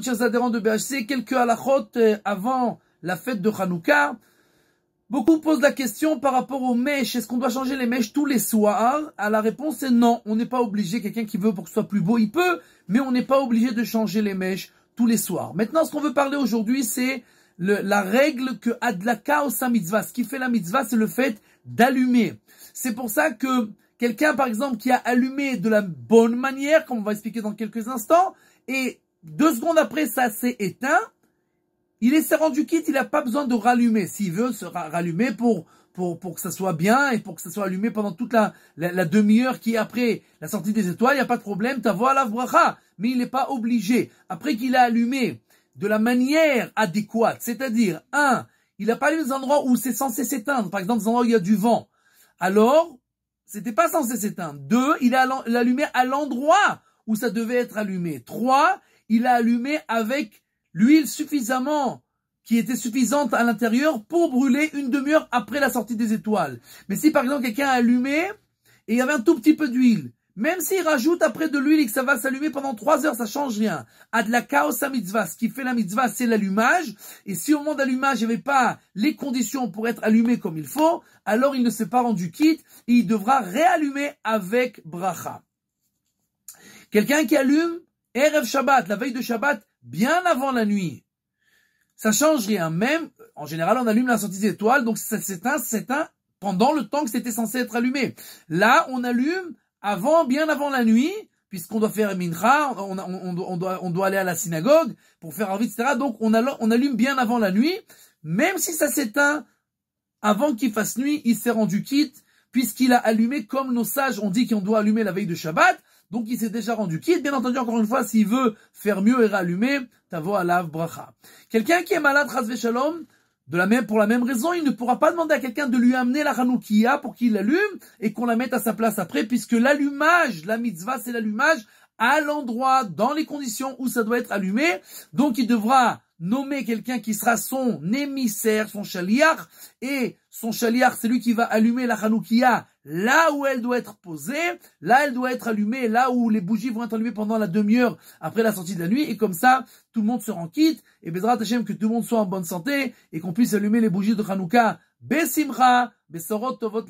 chers adhérents de BHC, quelques halachot euh, avant la fête de Hanouka. Beaucoup posent la question par rapport aux mèches. Est-ce qu'on doit changer les mèches tous les soirs À ah, la réponse est non. On n'est pas obligé. Quelqu'un qui veut pour que ce soit plus beau, il peut. Mais on n'est pas obligé de changer les mèches tous les soirs. Maintenant, ce qu'on veut parler aujourd'hui, c'est la règle que Adlaka au mitzvah. Ce qui fait la mitzvah, c'est le fait d'allumer. C'est pour ça que quelqu'un, par exemple, qui a allumé de la bonne manière, comme on va expliquer dans quelques instants, et deux secondes après, ça s'est éteint. Il est rendu quitte, il n'a pas besoin de rallumer. S'il veut se rallumer pour, pour, pour que ça soit bien et pour que ça soit allumé pendant toute la, la, demi-heure qui est après la sortie des étoiles, il n'y a pas de problème, ta voix la Mais il n'est pas obligé. Après qu'il a allumé de la manière adéquate, c'est-à-dire, un, il n'a pas allumé des endroits où c'est censé s'éteindre, par exemple des endroits où il y a du vent. Alors, c'était pas censé s'éteindre. Deux, il a allumé à l'endroit où ça devait être allumé. Trois, il a allumé avec l'huile suffisamment qui était suffisante à l'intérieur pour brûler une demi-heure après la sortie des étoiles. Mais si par exemple quelqu'un a allumé et il y avait un tout petit peu d'huile, même s'il rajoute après de l'huile et que ça va s'allumer pendant trois heures, ça change rien. la à mitzvah. Ce qui fait la mitzvah, c'est l'allumage. Et si au moment d'allumage, il n'y avait pas les conditions pour être allumé comme il faut, alors il ne s'est pas rendu quitte et il devra réallumer avec bracha. Quelqu'un qui allume Erev Shabbat, la veille de Shabbat, bien avant la nuit. Ça change rien. Même, en général, on allume la sortie des étoiles, donc ça s'éteint, s'éteint pendant le temps que c'était censé être allumé. Là, on allume avant, bien avant la nuit, puisqu'on doit faire mincha, on, on, on, doit, on, doit, aller à la synagogue pour faire envie, etc. Donc on, allume bien avant la nuit, même si ça s'éteint, avant qu'il fasse nuit, il s'est rendu quitte, puisqu'il a allumé comme nos sages ont dit qu'on doit allumer la veille de Shabbat, donc il s'est déjà rendu quitte, bien entendu, encore une fois, s'il veut faire mieux et rallumer, tavo alav bracha. Quelqu'un qui est malade, rasvé shalom, de la même, pour la même raison, il ne pourra pas demander à quelqu'un de lui amener la hanoukia pour qu'il l'allume et qu'on la mette à sa place après, puisque l'allumage, la mitzvah, c'est l'allumage à l'endroit, dans les conditions où ça doit être allumé. Donc il devra nommer quelqu'un qui sera son émissaire, son chaliar, et son chaliar, c'est lui qui va allumer la hanoukia là où elle doit être posée, là elle doit être allumée, là où les bougies vont être allumées pendant la demi-heure après la sortie de la nuit, et comme ça, tout le monde se rend quitte, et Bezrat que tout le monde soit en bonne santé, et qu'on puisse allumer les bougies de Hanouka, Besimcha, Besorot Tovot